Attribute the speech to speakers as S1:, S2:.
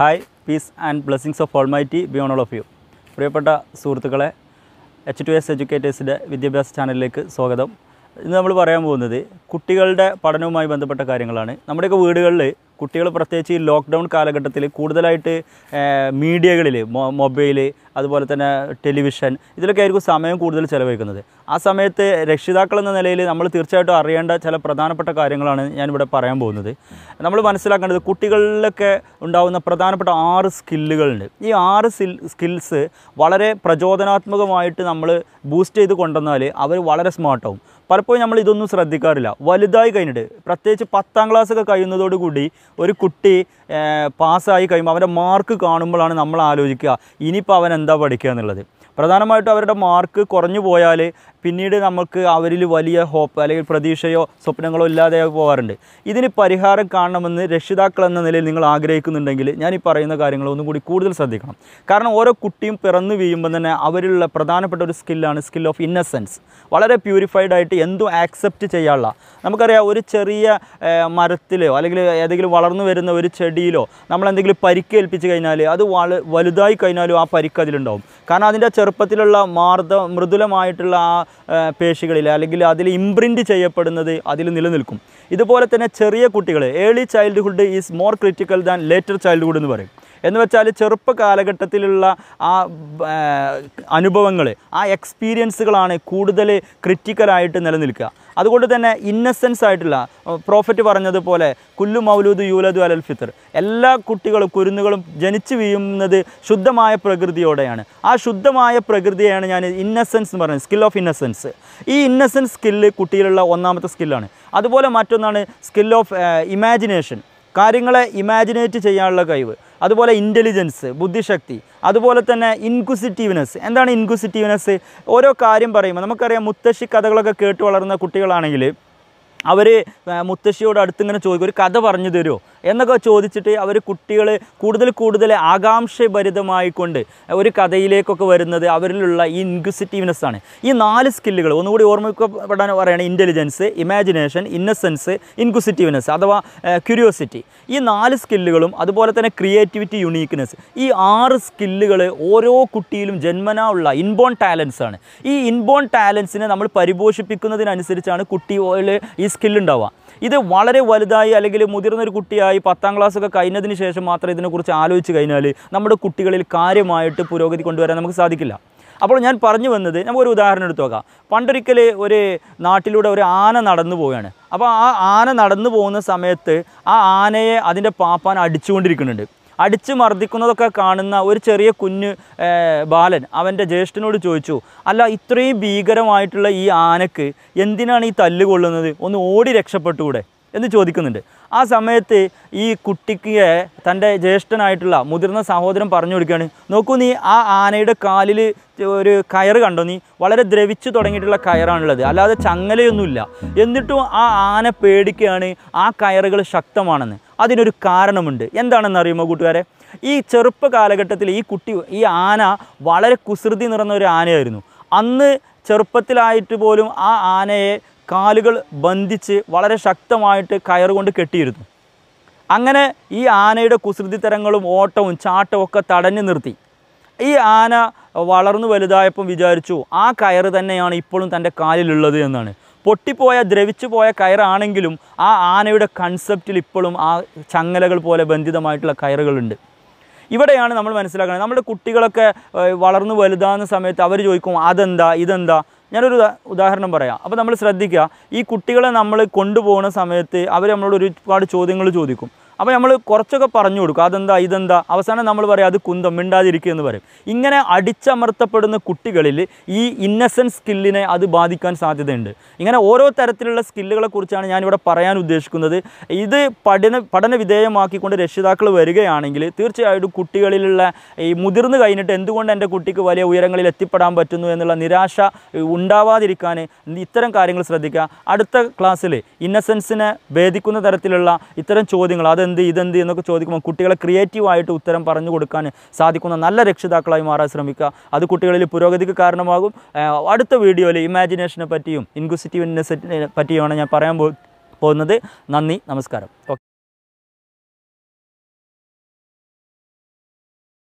S1: hi peace and blessings of all be beyond all of you പ്രിയപ്പെട്ട സുഹൃത്തുക്കളെ H two S എഡ്യൂക്കേറ്റേഴ്സിൻ്റെ വിദ്യാഭ്യാസ ചാനലിലേക്ക് സ്വാഗതം ഇന്ന് നമ്മൾ പറയാൻ പോകുന്നത് കുട്ടികളുടെ പഠനവുമായി ബന്ധപ്പെട്ട കാര്യങ്ങളാണ് നമ്മുടെയൊക്കെ വീടുകളിൽ കുട്ടികൾ പ്രത്യേകിച്ച് ഈ ലോക്ക്ഡൗൺ കാലഘട്ടത്തിൽ കൂടുതലായിട്ട് മീഡിയകളിൽ മൊബൈൽ അതുപോലെ തന്നെ ടെലിവിഷൻ ഇതിലൊക്കെ ആയിരിക്കും സമയം കൂടുതൽ ചിലവഴിക്കുന്നത് ആ സമയത്ത് രക്ഷിതാക്കൾ എന്ന നിലയിൽ നമ്മൾ തീർച്ചയായിട്ടും അറിയേണ്ട ചില പ്രധാനപ്പെട്ട കാര്യങ്ങളാണ് ഞാനിവിടെ പറയാൻ പോകുന്നത് നമ്മൾ മനസ്സിലാക്കേണ്ടത് കുട്ടികളിലൊക്കെ ഉണ്ടാകുന്ന പ്രധാനപ്പെട്ട ആറ് സ്കില്ലുകളുണ്ട് ഈ ആറ് സ്കിൽസ് വളരെ പ്രചോദനാത്മകമായിട്ട് നമ്മൾ ബൂസ്റ്റ് ചെയ്ത് കൊണ്ടുവന്നാൽ അവർ വളരെ സ്മാർട്ടാവും പലപ്പോഴും നമ്മൾ ഇതൊന്നും ശ്രദ്ധിക്കാറില്ല വലുതായി കഴിഞ്ഞിട്ട് പ്രത്യേകിച്ച് പത്താം ക്ലാസ്സൊക്കെ കഴിയുന്നതോടുകൂടി ഒരു കുട്ടി പാസ്സായി കഴിയുമ്പോൾ അവൻ്റെ മാർക്ക് കാണുമ്പോഴാണ് നമ്മൾ ആലോചിക്കുക ഇനിയിപ്പോൾ അവൻ എന്താ പഠിക്കുക എന്നുള്ളത് പ്രധാനമായിട്ടും അവരുടെ മാർക്ക് കുറഞ്ഞു പോയാൽ പിന്നീട് നമുക്ക് അവരിൽ വലിയ ഹോപ്പ് അല്ലെങ്കിൽ പ്രതീക്ഷയോ സ്വപ്നങ്ങളോ ഇല്ലാതെ പോകാറുണ്ട് ഇതിന് പരിഹാരം കാണണമെന്ന് രക്ഷിതാക്കൾ എന്ന നിലയിൽ നിങ്ങൾ ആഗ്രഹിക്കുന്നുണ്ടെങ്കിൽ ഞാൻ ഈ പറയുന്ന കാര്യങ്ങൾ ഒന്നും കൂടി കൂടുതൽ ശ്രദ്ധിക്കണം കാരണം ഓരോ കുട്ടിയും പിറന്നു വീഴുമ്പോൾ തന്നെ അവരിലുള്ള പ്രധാനപ്പെട്ട ഒരു സ്കില്ലാണ് സ്കിൽ ഓഫ് ഇന്നസെൻസ് വളരെ പ്യൂരിഫൈഡ് ആയിട്ട് എന്തും ആക്സെപ്റ്റ് ചെയ്യാനുള്ള നമുക്കറിയാം ഒരു ചെറിയ മരത്തിലോ അല്ലെങ്കിൽ ഏതെങ്കിലും വളർന്നു വരുന്ന ഒരു ചെടിയിലോ നമ്മൾ എന്തെങ്കിലും ഏൽപ്പിച്ച് കഴിഞ്ഞാൽ അത് വലുതായി കഴിഞ്ഞാലും ആ പരിക്ക് അതിലുണ്ടാവും കാരണം അതിൻ്റെ ചെറുപ്പത്തിലുള്ള മാർദ്ദ മൃദുലമായിട്ടുള്ള ആ പേശികളിൽ അല്ലെങ്കിൽ അതിൽ ഇംപ്രിൻറ്റ് ചെയ്യപ്പെടുന്നത് അതിൽ നിലനിൽക്കും ഇതുപോലെ തന്നെ ചെറിയ കുട്ടികൾ early childhood is more critical than later childhood എന്ന് പറയും എന്ന് വെച്ചാൽ ചെറുപ്പ കാലഘട്ടത്തിലുള്ള ആ അനുഭവങ്ങൾ ആ എക്സ്പീരിയൻസുകളാണ് കൂടുതൽ ക്രിറ്റിക്കലായിട്ട് നിലനിൽക്കുക അതുകൊണ്ട് തന്നെ ഇന്നസെൻസ് ആയിട്ടുള്ള പ്രോഫറ്റ് പറഞ്ഞതുപോലെ കുല്ലു മൗലൂദ് യൂലദു അലൽ ഫിത്തർ എല്ലാ കുട്ടികളും കുരുന്നുകളും ജനിച്ചു വീഴുന്നത് ശുദ്ധമായ പ്രകൃതിയോടെയാണ് ആ ശുദ്ധമായ പ്രകൃതിയാണ് ഞാൻ ഇന്നസെൻസ് എന്ന് പറയുന്നത് സ്കിൽ ഓഫ് ഇന്നസെൻസ് ഈ ഇന്നസെൻസ് സ്കില്ല് കുട്ടിയിലുള്ള ഒന്നാമത്തെ സ്കില്ലാണ് അതുപോലെ മറ്റൊന്നാണ് സ്കിൽ ഓഫ് ഇമാജിനേഷൻ കാര്യങ്ങളെ ഇമാജിനേറ്റ് ചെയ്യാനുള്ള കഴിവ് അതുപോലെ ഇൻ്റലിജൻസ് ബുദ്ധിശക്തി അതുപോലെ തന്നെ ഇൻക്വിസിറ്റീവ്നെസ് എന്താണ് ഇൻക്വിസിറ്റീവ്നെസ് ഓരോ കാര്യം പറയുമ്പോൾ നമുക്കറിയാം മുത്തശ്ശി കഥകളൊക്കെ കേട്ട് വളർന്ന കുട്ടികളാണെങ്കിൽ അവർ മുത്തശ്ശിയോട് അടുത്തിങ്ങനെ ചോദിക്കും ഒരു കഥ പറഞ്ഞു തരുമോ എന്നൊക്കെ ചോദിച്ചിട്ട് അവർ കുട്ടികൾ കൂടുതൽ കൂടുതൽ ആകാംക്ഷഭരിതമായിക്കൊണ്ട് ഒരു കഥയിലേക്കൊക്കെ വരുന്നത് അവരിലുള്ള ഈ ഇൻക്വിസിറ്റീവ്നെസ് ആണ് ഈ നാല് സ്കില്ലുകൾ ഒന്നുകൂടി ഓർമ്മിക്കപ്പെടാൻ പറയുകയാണ് ഇൻ്റലിജൻസ് ഇമാജിനേഷൻ ഇന്നസെൻസ് ഇൻക്വിസിറ്റീവ്നെസ് അഥവാ ക്യൂരിയോസിറ്റി ഈ നാല് സ്കില്ലുകളും അതുപോലെ തന്നെ ക്രിയേറ്റിവിറ്റി യുണീക്ക്നെസ് ഈ ആറ് സ്കില്ലുകൾ ഓരോ കുട്ടിയിലും ജന്മനാ ഉള്ള ഇൻബോൺ ടാലൻസ് ആണ് ഈ ഇൻബോൺ ടാലൻസിനെ നമ്മൾ പരിപോഷിപ്പിക്കുന്നതിനനുസരിച്ചാണ് കുട്ടികളിൽ ഈ സ്കില്ലുണ്ടാവുക ഇത് വളരെ വലുതായി അല്ലെങ്കിൽ മുതിർന്നൊരു കുട്ടിയായി ഈ പത്താം ക്ലാസ്സൊക്കെ കഴിഞ്ഞതിന് ശേഷം മാത്രം ഇതിനെക്കുറിച്ച് ആലോചിച്ച് കഴിഞ്ഞാൽ നമ്മുടെ കുട്ടികളിൽ കാര്യമായിട്ട് പുരോഗതി കൊണ്ടുവരാൻ നമുക്ക് സാധിക്കില്ല അപ്പോൾ ഞാൻ പറഞ്ഞു വന്നത് നമുക്കൊരു ഉദാഹരണം എടുത്തു നോക്കാം പണ്ടൊരിക്കൽ ഒരു നാട്ടിലൂടെ ഒരു ആന നടന്നു പോവുകയാണ് അപ്പോൾ ആ ആന നടന്നു പോകുന്ന സമയത്ത് ആ ആനയെ അതിൻ്റെ പാപ്പാൻ അടിച്ചുകൊണ്ടിരിക്കുന്നുണ്ട് അടിച്ച് മർദ്ദിക്കുന്നതൊക്കെ കാണുന്ന ഒരു ചെറിയ കുഞ്ഞ് ബാലൻ അവൻ്റെ ജ്യേഷ്ഠനോട് ചോദിച്ചു അല്ല ഇത്രയും ഭീകരമായിട്ടുള്ള ഈ ആനക്ക് എന്തിനാണ് ഈ തല്ല് കൊള്ളുന്നത് ഒന്ന് ഓടി രക്ഷപ്പെട്ടുകൂടെ എന്ന് ചോദിക്കുന്നുണ്ട് ആ സമയത്ത് ഈ കുട്ടിക്ക് തൻ്റെ ജ്യേഷ്ഠനായിട്ടുള്ള മുതിർന്ന സഹോദരൻ പറഞ്ഞു കൊടുക്കുകയാണ് നോക്കൂ നീ ആ ആനയുടെ കാലിൽ ഒരു കയറ് കണ്ടോ നീ വളരെ ദ്രവിച്ചു തുടങ്ങിയിട്ടുള്ള കയറാണുള്ളത് അല്ലാതെ ചങ്ങലയൊന്നുമില്ല എന്നിട്ടും ആ ആന പേടിക്കുകയാണ് ആ കയറുകൾ ശക്തമാണെന്ന് അതിനൊരു കാരണമുണ്ട് എന്താണെന്ന് അറിയുമോ കൂട്ടുകാരെ ഈ ചെറുപ്പ കാലഘട്ടത്തിൽ ഈ കുട്ടി ഈ ആന വളരെ കുസൃതി നിറഞ്ഞ ഒരു ആനയായിരുന്നു അന്ന് ചെറുപ്പത്തിലായിട്ട് പോലും ആ ആനയെ കാലുകൾ ബന്ധിച്ച് വളരെ ശക്തമായിട്ട് കയറുകൊണ്ട് കെട്ടിയിരുന്നു അങ്ങനെ ഈ ആനയുടെ കുസൃതിത്തരങ്ങളും ഓട്ടവും ചാട്ടവും ഒക്കെ തടഞ്ഞു നിർത്തി ഈ ആന വളർന്നു വലുതായപ്പം വിചാരിച്ചു ആ കയറ് തന്നെയാണ് ഇപ്പോഴും തൻ്റെ കാലിലുള്ളത് എന്നാണ് പൊട്ടിപ്പോയ ദ്രവിച്ചു പോയ കയറാണെങ്കിലും ആ ആനയുടെ കൺസെപ്റ്റിൽ ഇപ്പോഴും ആ ചങ്ങലകൾ പോലെ ബന്ധിതമായിട്ടുള്ള കയറുകളുണ്ട് ഇവിടെയാണ് നമ്മൾ മനസ്സിലാക്കുന്നത് നമ്മുടെ കുട്ടികളൊക്കെ വളർന്നു വലുതാകുന്ന സമയത്ത് അവർ ചോദിക്കും അതെന്താ ഇതെന്താ ഞാനൊരു ഉദാഹരണം പറയാം അപ്പോൾ നമ്മൾ ശ്രദ്ധിക്കുക ഈ കുട്ടികളെ നമ്മൾ കൊണ്ടുപോകുന്ന സമയത്ത് അവർ നമ്മളോട് ഒരുപാട് ചോദ്യങ്ങൾ ചോദിക്കും അപ്പോൾ നമ്മൾ കുറച്ചൊക്കെ പറഞ്ഞു കൊടുക്കും അതെന്താ ഇതെന്താ അവസാനം നമ്മൾ പറയും അത് കുന്തം മിണ്ടാതിരിക്കുക എന്ന് പറയും ഇങ്ങനെ അടിച്ചമർത്തപ്പെടുന്ന കുട്ടികളിൽ ഈ ഇന്നസെൻസ് സ്കില്ലിനെ അത് ബാധിക്കാൻ സാധ്യതയുണ്ട് ഇങ്ങനെ ഓരോ തരത്തിലുള്ള സ്കില്ലുകളെക്കുറിച്ചാണ് ഞാനിവിടെ പറയാൻ ഉദ്ദേശിക്കുന്നത് ഇത് പഠന പഠന വിധേയമാക്കിക്കൊണ്ട് രക്ഷിതാക്കൾ വരികയാണെങ്കിൽ തീർച്ചയായിട്ടും കുട്ടികളിലുള്ള ഈ മുതിർന്നു കഴിഞ്ഞിട്ട് എന്തുകൊണ്ട് എൻ്റെ കുട്ടിക്ക് വലിയ ഉയരങ്ങളിൽ എത്തിപ്പെടാൻ പറ്റുന്നു എന്നുള്ള നിരാശ ഉണ്ടാവാതിരിക്കാൻ ഇത്തരം കാര്യങ്ങൾ ശ്രദ്ധിക്കുക അടുത്ത ക്ലാസ്സിൽ ഇന്നസെൻസിനെ ഭേദിക്കുന്ന തരത്തിലുള്ള ഇത്തരം ചോദ്യങ്ങൾ അത് ഇതെന്ത് ഇതെന്ത് എന്നൊക്കെ ചോദിക്കുമ്പോൾ കുട്ടികളെ ക്രിയേറ്റീവായിട്ട് ഉത്തരം പറഞ്ഞു കൊടുക്കാൻ സാധിക്കുന്ന നല്ല രക്ഷിതാക്കളായി മാറാൻ ശ്രമിക്കുക അത് കുട്ടികളിൽ പുരോഗതിക്ക് കാരണമാകും അടുത്ത വീഡിയോയിൽ ഇമാജിനേഷനെ പറ്റിയും ഇൻക്വിസിറ്റീവിനെ പറ്റിയുമാണ് ഞാൻ പറയാൻ പോകുന്നത് നന്ദി നമസ്കാരം